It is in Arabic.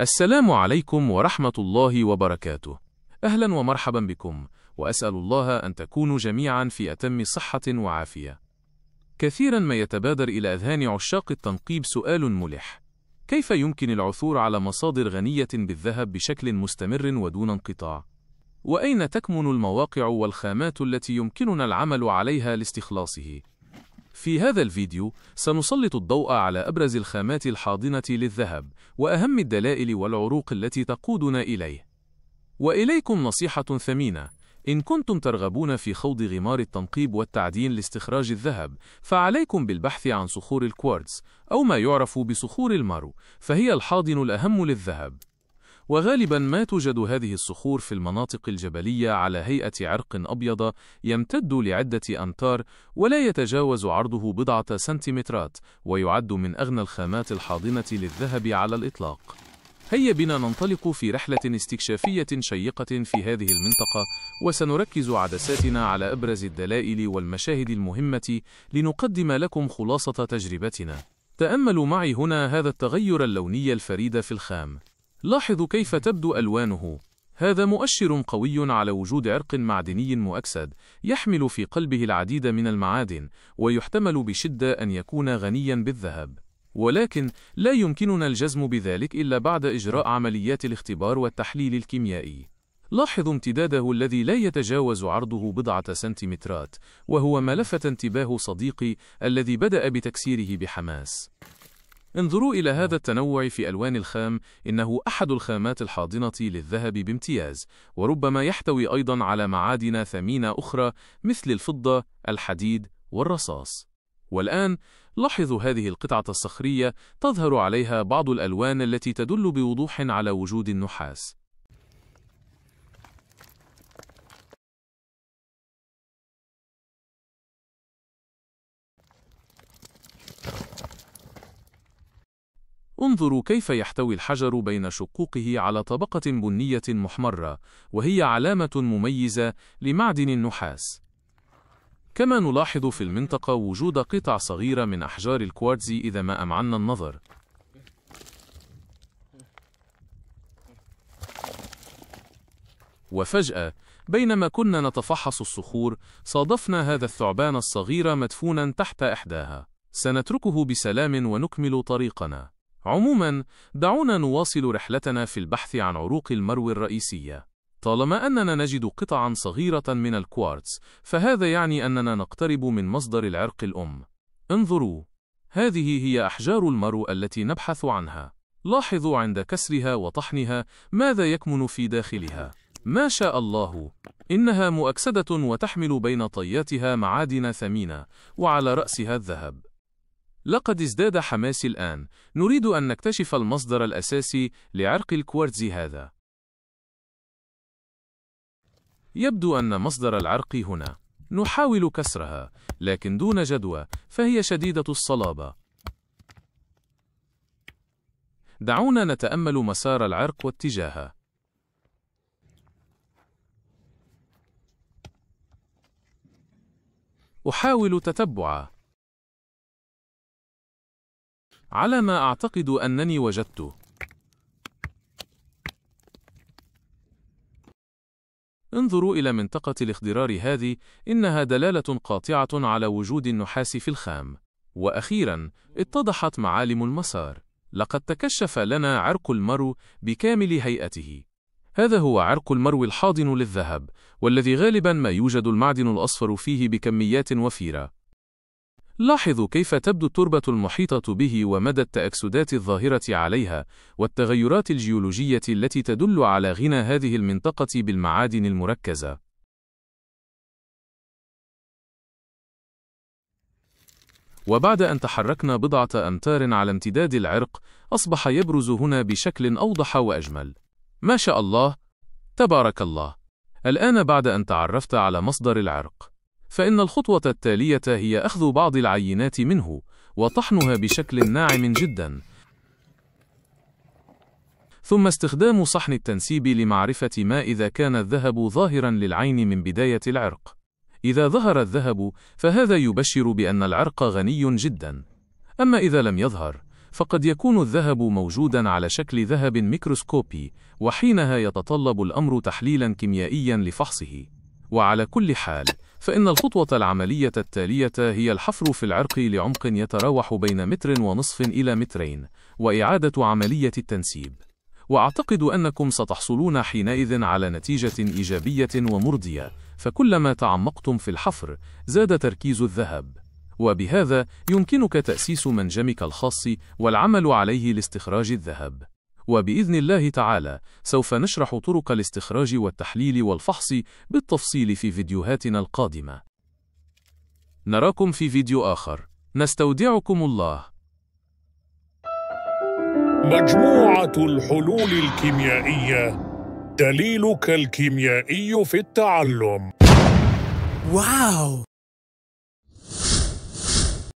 السلام عليكم ورحمة الله وبركاته أهلا ومرحبا بكم وأسأل الله أن تكونوا جميعا في أتم صحة وعافية كثيرا ما يتبادر إلى أذهان عشاق التنقيب سؤال ملح كيف يمكن العثور على مصادر غنية بالذهب بشكل مستمر ودون انقطاع؟ وأين تكمن المواقع والخامات التي يمكننا العمل عليها لاستخلاصه؟ في هذا الفيديو سنسلط الضوء على أبرز الخامات الحاضنة للذهب وأهم الدلائل والعروق التي تقودنا إليه وإليكم نصيحة ثمينة إن كنتم ترغبون في خوض غمار التنقيب والتعدين لاستخراج الذهب فعليكم بالبحث عن صخور الكوارتز أو ما يعرف بصخور المارو فهي الحاضن الأهم للذهب وغالبا ما توجد هذه الصخور في المناطق الجبلية على هيئة عرق أبيض يمتد لعدة أمتار ولا يتجاوز عرضه بضعة سنتيمترات ويعد من أغنى الخامات الحاضنة للذهب على الإطلاق هيا بنا ننطلق في رحلة استكشافية شيقة في هذه المنطقة وسنركز عدساتنا على أبرز الدلائل والمشاهد المهمة لنقدم لكم خلاصة تجربتنا تأملوا معي هنا هذا التغير اللوني الفريد في الخام لاحظوا كيف تبدو ألوانه هذا مؤشر قوي على وجود عرق معدني مؤكسد يحمل في قلبه العديد من المعادن ويحتمل بشدة أن يكون غنيا بالذهب ولكن لا يمكننا الجزم بذلك إلا بعد إجراء عمليات الاختبار والتحليل الكيميائي لاحظوا امتداده الذي لا يتجاوز عرضه بضعة سنتيمترات وهو ما لفت انتباه صديقي الذي بدأ بتكسيره بحماس انظروا إلى هذا التنوع في ألوان الخام إنه أحد الخامات الحاضنة للذهب بامتياز وربما يحتوي أيضا على معادن ثمينة أخرى مثل الفضة الحديد والرصاص والآن لاحظوا هذه القطعة الصخرية تظهر عليها بعض الألوان التي تدل بوضوح على وجود النحاس انظروا كيف يحتوي الحجر بين شقوقه على طبقة بنية محمرة، وهي علامة مميزة لمعدن النحاس. كما نلاحظ في المنطقة وجود قطع صغيرة من أحجار الكوارتز إذا ما أمعنا النظر. وفجأة، بينما كنا نتفحص الصخور، صادفنا هذا الثعبان الصغير مدفوناً تحت إحداها. سنتركه بسلام ونكمل طريقنا. عموما دعونا نواصل رحلتنا في البحث عن عروق المرو الرئيسية طالما أننا نجد قطعا صغيرة من الكوارتز فهذا يعني أننا نقترب من مصدر العرق الأم انظروا هذه هي أحجار المرو التي نبحث عنها لاحظوا عند كسرها وطحنها ماذا يكمن في داخلها ما شاء الله إنها مؤكسدة وتحمل بين طياتها معادن ثمينة وعلى رأسها الذهب لقد ازداد حماسي الآن. نريد أن نكتشف المصدر الأساسي لعرق الكوارتز هذا. يبدو أن مصدر العرق هنا. نحاول كسرها، لكن دون جدوى، فهي شديدة الصلابة. دعونا نتأمل مسار العرق واتجاهه. أحاول تتبعه. على ما أعتقد أنني وجدته. انظروا إلى منطقة الاخضرار هذه، إنها دلالة قاطعة على وجود النحاس في الخام. وأخيراً، اتضحت معالم المسار. لقد تكشف لنا عرق المرو بكامل هيئته. هذا هو عرق المرو الحاضن للذهب، والذي غالباً ما يوجد المعدن الأصفر فيه بكميات وفيرة. لاحظوا كيف تبدو التربة المحيطة به ومدى التأكسدات الظاهرة عليها والتغيرات الجيولوجية التي تدل على غنى هذه المنطقة بالمعادن المركزة. وبعد أن تحركنا بضعة أمتار على امتداد العرق، أصبح يبرز هنا بشكل أوضح وأجمل. ما شاء الله، تبارك الله. الآن بعد أن تعرفت على مصدر العرق، فإن الخطوة التالية هي أخذ بعض العينات منه وطحنها بشكل ناعم جدا ثم استخدام صحن التنسيب لمعرفة ما إذا كان الذهب ظاهرا للعين من بداية العرق إذا ظهر الذهب فهذا يبشر بأن العرق غني جدا أما إذا لم يظهر فقد يكون الذهب موجودا على شكل ذهب ميكروسكوبي وحينها يتطلب الأمر تحليلا كيميائيا لفحصه وعلى كل حال فإن الخطوة العملية التالية هي الحفر في العرق لعمق يتراوح بين متر ونصف إلى مترين وإعادة عملية التنسيب وأعتقد أنكم ستحصلون حينئذ على نتيجة إيجابية ومرضية فكلما تعمقتم في الحفر زاد تركيز الذهب وبهذا يمكنك تأسيس منجمك الخاص والعمل عليه لاستخراج الذهب وبإذن الله تعالى سوف نشرح طرق الاستخراج والتحليل والفحص بالتفصيل في فيديوهاتنا القادمة نراكم في فيديو آخر نستودعكم الله مجموعة الحلول الكيميائية دليلك الكيميائي في التعلم واو